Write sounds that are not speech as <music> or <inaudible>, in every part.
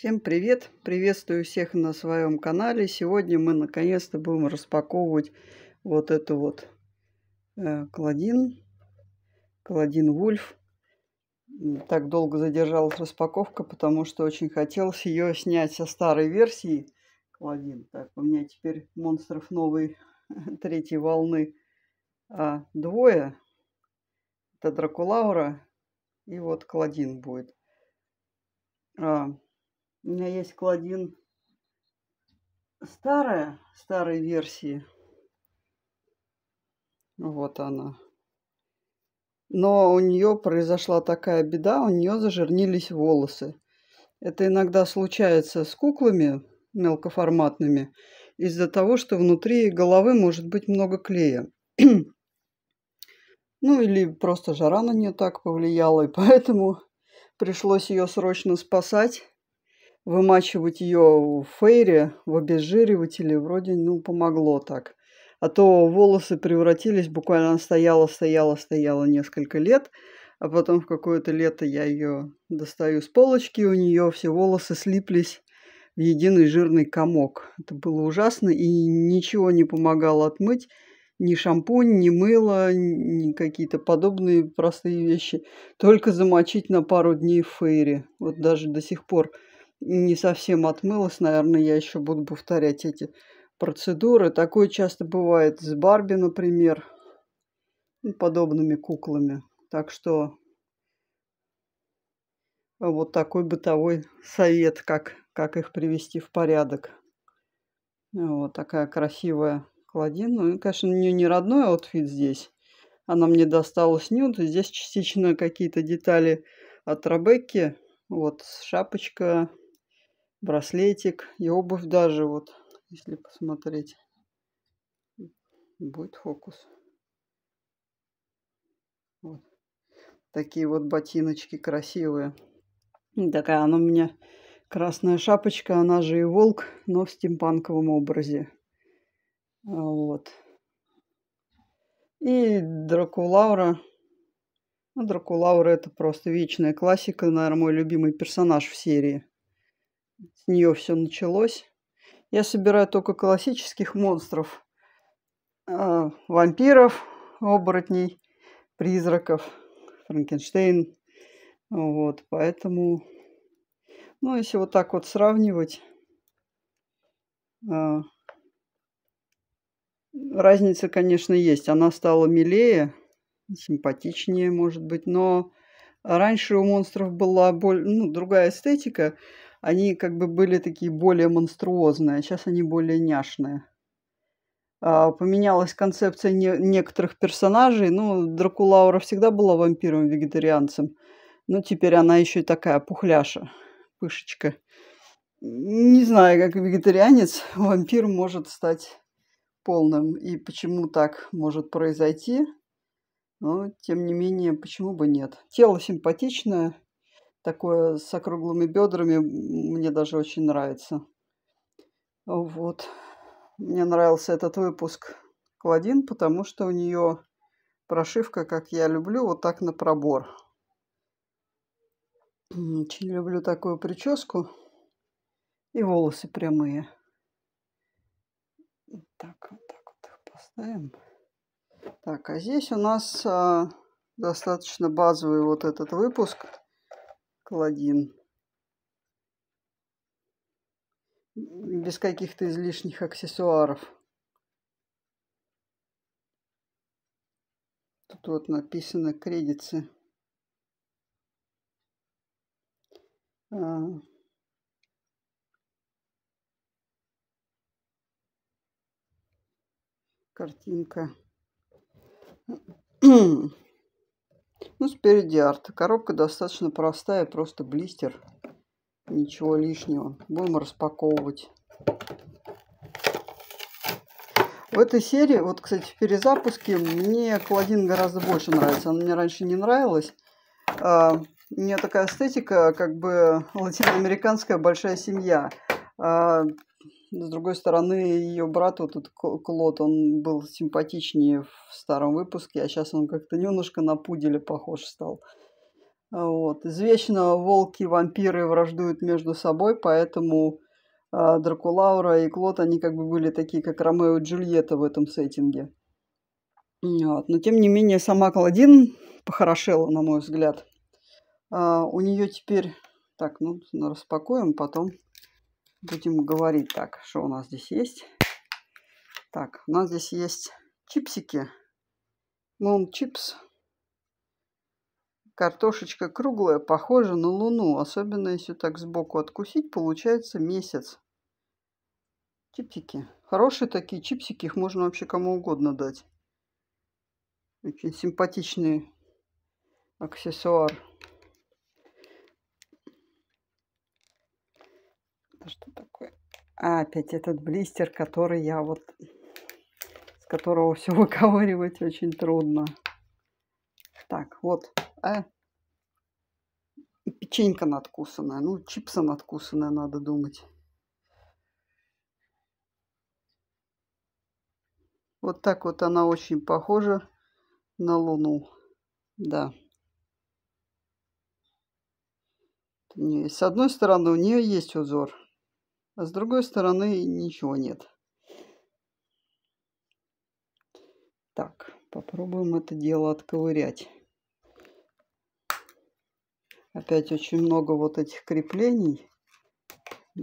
Всем привет! Приветствую всех на своем канале. Сегодня мы наконец-то будем распаковывать вот эту вот э, Кладин. Кладин Вульф. Так долго задержалась распаковка, потому что очень хотелось ее снять со старой версии Кладин. Так, у меня теперь монстров новой <laughs> третьей волны а, двое. Это Дракулаура и вот Кладин будет. А, у меня есть Клодин старая, старой версии. Вот она. Но у нее произошла такая беда, у нее зажирнились волосы. Это иногда случается с куклами мелкоформатными из-за того, что внутри головы может быть много клея. <clears throat> ну или просто жара на нее так повлияла, и поэтому пришлось ее срочно спасать вымачивать ее в фейре, в обезжиривателе, вроде, ну, помогло так. А то волосы превратились, буквально она стояла, стояла, стояла несколько лет, а потом в какое-то лето я ее достаю с полочки, у нее все волосы слиплись в единый жирный комок. Это было ужасно, и ничего не помогало отмыть, ни шампунь, ни мыло, ни какие-то подобные простые вещи. Только замочить на пару дней в фейре. Вот даже до сих пор не совсем отмылась, наверное, я еще буду повторять эти процедуры. Такое часто бывает с Барби, например, ну, подобными куклами. Так что вот такой бытовой совет, как, как их привести в порядок. Вот такая красивая кладина. Ну, конечно, у нее не родной отфит здесь. Она мне досталась нюд. Здесь а частично какие-то детали от Ребекки. Вот шапочка, браслетик и обувь даже вот, если посмотреть, будет фокус. Вот. Такие вот ботиночки красивые. Такая она у меня красная шапочка, она же и волк, но в стимпанковом образе. Вот. И Дракулаура. Ну, Дракулаура это просто вечная классика, наверное, мой любимый персонаж в серии. С нее все началось. Я собираю только классических монстров. Э, вампиров, оборотней, призраков, Франкенштейн. Вот, поэтому... Ну, если вот так вот сравнивать, э, разница, конечно, есть. Она стала милее, симпатичнее, может быть, но раньше у монстров была боль, ну, другая эстетика они как бы были такие более монструозные, а сейчас они более няшные. А, поменялась концепция не, некоторых персонажей. Ну, Дракулаура всегда была вампиром-вегетарианцем. но теперь она еще и такая пухляша, пышечка. Не знаю, как вегетарианец <laughs> вампир может стать полным и почему так может произойти. Но, тем не менее, почему бы нет? Тело симпатичное, такое с округлыми бедрами. Мне даже очень нравится. Вот. Мне нравился этот выпуск Клодин, потому что у нее прошивка, как я люблю, вот так на пробор. Очень люблю такую прическу. И волосы прямые. Так, вот так вот их поставим. Так, а здесь у нас а, достаточно базовый вот этот выпуск клодин. Без каких-то излишних аксессуаров. Тут вот написано кредицы. А. картинка. Ну, спереди арт. Коробка достаточно простая, просто блистер. Ничего лишнего. Будем распаковывать. В этой серии, вот, кстати, в перезапуске мне Кладин гораздо больше нравится. Она мне раньше не нравилась. А, у нее такая эстетика, как бы латиноамериканская большая семья. А, с другой стороны, ее брат, вот этот Клод, он был симпатичнее в старом выпуске, а сейчас он как-то немножко на пуделе похож стал. Вот. Извечно волки и вампиры враждуют между собой, поэтому а, Дракулаура и Клод, они как бы были такие, как Ромео и Джульетта в этом сеттинге. Вот. Но тем не менее, сама Клодин похорошела, на мой взгляд. А, у нее теперь... Так, ну, распакуем потом будем говорить так, что у нас здесь есть. Так, у нас здесь есть чипсики. Лун чипс. Картошечка круглая, похожа на луну. Особенно если так сбоку откусить, получается месяц. Чипсики. Хорошие такие чипсики, их можно вообще кому угодно дать. Очень симпатичный аксессуар. Это что такое? А, опять этот блистер, который я вот... С которого все <laughs> выковыривать очень трудно. Так, вот. А. Печенька надкусанная. Ну, чипсы надкусанная, надо думать. Вот так вот она очень похожа на Луну. Да. С одной стороны у нее есть узор, а с другой стороны ничего нет. Так, попробуем это дело отковырять. Опять очень много вот этих креплений.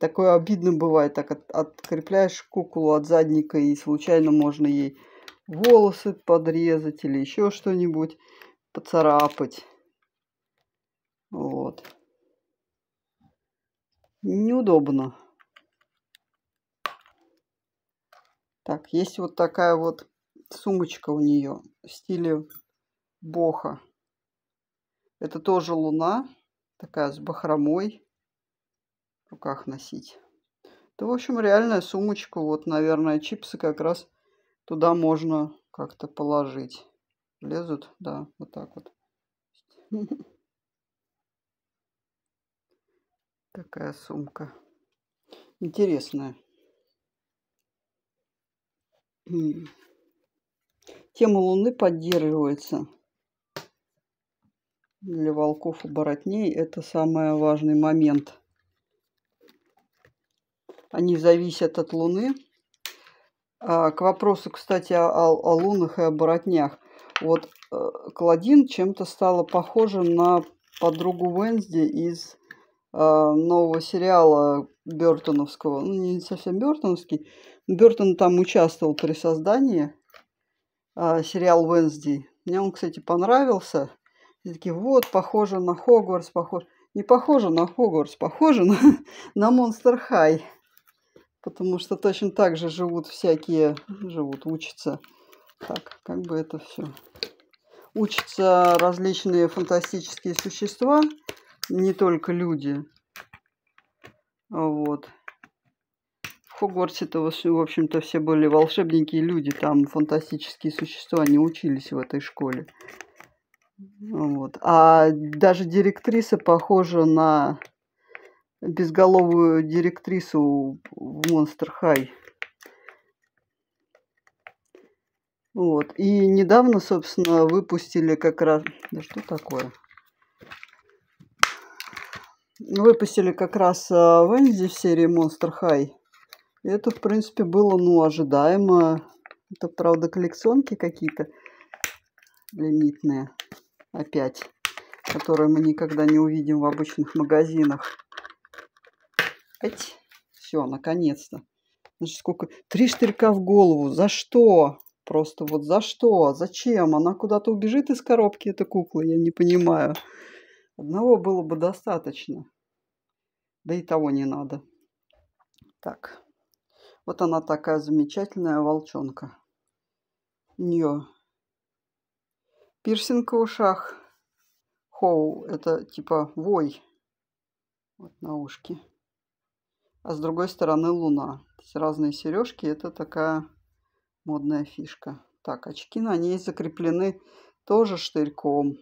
Такое обидно бывает, так от, открепляешь куклу от задника и случайно можно ей волосы подрезать или еще что-нибудь поцарапать. Вот. Неудобно. Так, есть вот такая вот сумочка у нее в стиле боха. Это тоже луна, такая с бахромой. В руках носить. Да, в общем, реальная сумочка. Вот, наверное, чипсы как раз туда можно как-то положить. Лезут, да, вот так вот. <laughs> Такая сумка. Интересная. Тема Луны поддерживается для волков и боротней. Это самый важный момент. Они зависят от Луны. А, к вопросу, кстати, о, о, о лунах и о боротнях. Вот э, Клодин чем-то стала похожа на подругу Венсди из э, нового сериала Бертоновского. Ну, не совсем Бертоновский, Бертон там участвовал при создании а, сериал «Венсди». Мне он, кстати, понравился. Все такие, вот, похоже на Хогвартс, похоже... Не похоже на Хогвартс, похоже на, <laughs> на Монстр Хай. Потому что точно так же живут всякие... Живут, учатся. Так, как бы это все. Учатся различные фантастические существа, не только люди. Вот. Хогвартсе-то, в общем-то, все были волшебники и люди. Там фантастические существа, они учились в этой школе. Вот. А даже директриса похожа на безголовую директрису в Монстр Хай. Вот. И недавно, собственно, выпустили как раз... Да что такое? Выпустили как раз э, Венди в серии Монстр Хай это, в принципе, было, ну, ожидаемо. Это, правда, коллекционки какие-то лимитные опять, которые мы никогда не увидим в обычных магазинах. Эть. Все, наконец-то. Значит, сколько? Три штырька в голову. За что? Просто вот за что? Зачем? Она куда-то убежит из коробки, эта кукла, я не понимаю. Одного было бы достаточно. Да и того не надо. Так. Вот она такая замечательная волчонка. У нее пирсинг в ушах. Хоу – это типа вой вот на ушке. А с другой стороны луна. Есть разные сережки – это такая модная фишка. Так, очки на ней закреплены тоже штырьком.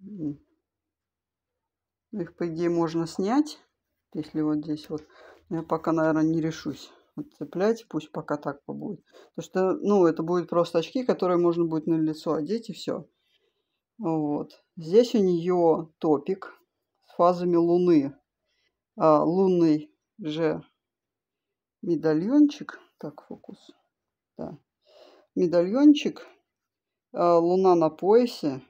Ну, их, по идее, можно снять, если вот здесь вот я пока, наверное, не решусь отцеплять, пусть пока так побудет. Потому что, ну, это будут просто очки, которые можно будет на лицо одеть и все. Вот. Здесь у нее топик с фазами Луны. А, лунный же медальончик. Так, фокус. Да. Медальончик. А, луна на поясе.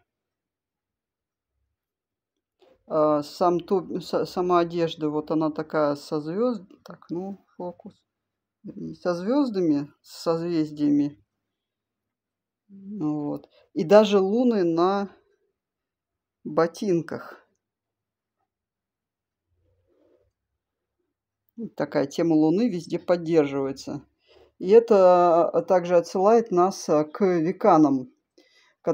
А, сам топ, сама одежда, вот она такая со звезд, так, ну, фокус, со звездами, с созвездиями, вот, и даже луны на ботинках. такая тема Луны везде поддерживается. И это а, также отсылает нас а, к веканам,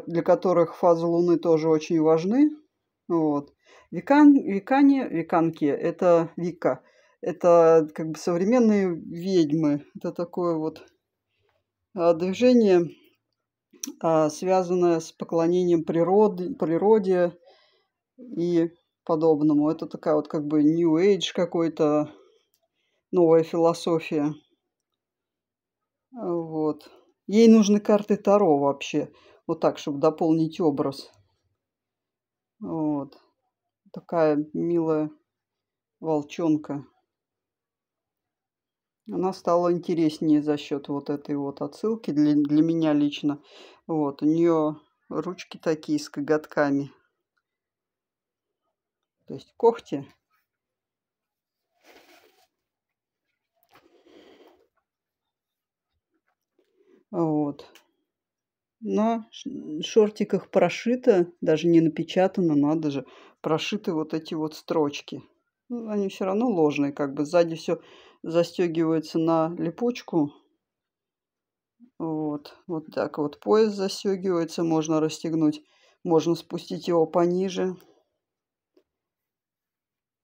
для которых фазы Луны тоже очень важны. Вот. Викан, викане, виканки – это вика. Это как бы современные ведьмы. Это такое вот а, движение, а, связанное с поклонением природы, природе и подобному. Это такая вот как бы New Age какой-то, новая философия. Вот. Ей нужны карты Таро вообще. Вот так, чтобы дополнить образ. Вот такая милая волчонка. Она стала интереснее за счет вот этой вот отсылки для, для меня лично. Вот, у нее ручки такие с коготками. То есть когти. Вот. На шортиках прошито, даже не напечатано, надо же, прошиты вот эти вот строчки. Ну, они все равно ложные, как бы сзади все застегивается на липучку. Вот, вот так вот пояс застегивается, можно расстегнуть, можно спустить его пониже.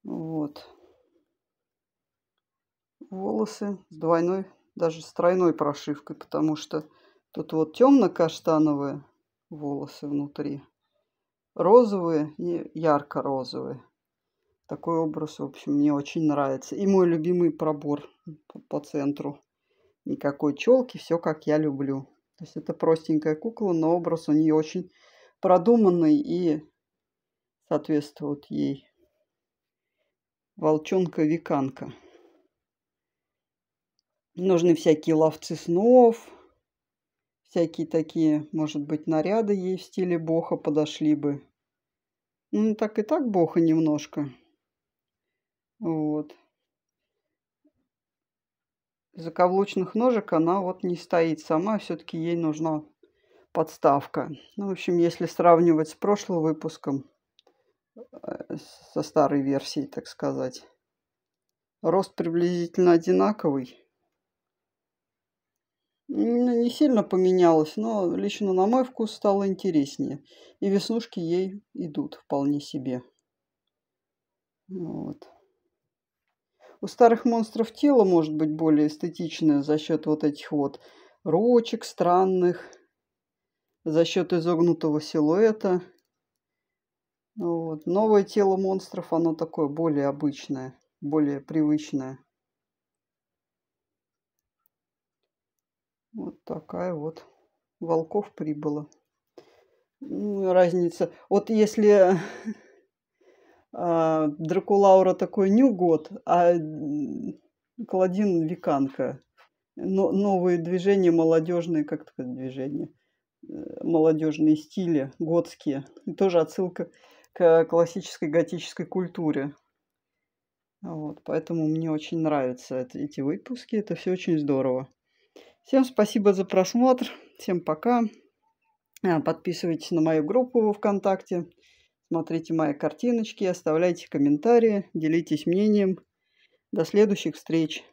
Вот. Волосы с двойной, даже с тройной прошивкой, потому что Тут вот темно-каштановые волосы внутри, розовые и ярко-розовые. Такой образ, в общем, мне очень нравится. И мой любимый пробор по центру. Никакой челки, все как я люблю. То есть это простенькая кукла, но образ у нее очень продуманный и соответствует ей. Волчонка-веканка. Нужны всякие ловцы снов, Всякие такие, может быть, наряды ей в стиле боха подошли бы. Ну, так и так боха немножко. Вот. Закаблучных ножек она вот не стоит сама, все-таки ей нужна подставка. Ну, в общем, если сравнивать с прошлым выпуском, э, со старой версией, так сказать, рост приблизительно одинаковый. Ну, не сильно поменялось, но лично на мой вкус стало интереснее. И веснушки ей идут вполне себе. Вот. У старых монстров тело может быть более эстетичное за счет вот этих вот ручек странных, за счет изогнутого силуэта. Вот. Новое тело монстров, оно такое более обычное, более привычное. Вот такая вот. Волков прибыла. Ну, разница. Вот если а, Дракулаура такой New год, а Кладин Виканка. Но новые движения молодежные, как то движения, э, молодежные стили, готские. тоже отсылка к классической готической культуре. Вот, поэтому мне очень нравятся эти выпуски, это все очень здорово. Всем спасибо за просмотр. Всем пока. Э, подписывайтесь на мою группу во ВКонтакте. Смотрите мои картиночки, оставляйте комментарии, делитесь мнением. До следующих встреч.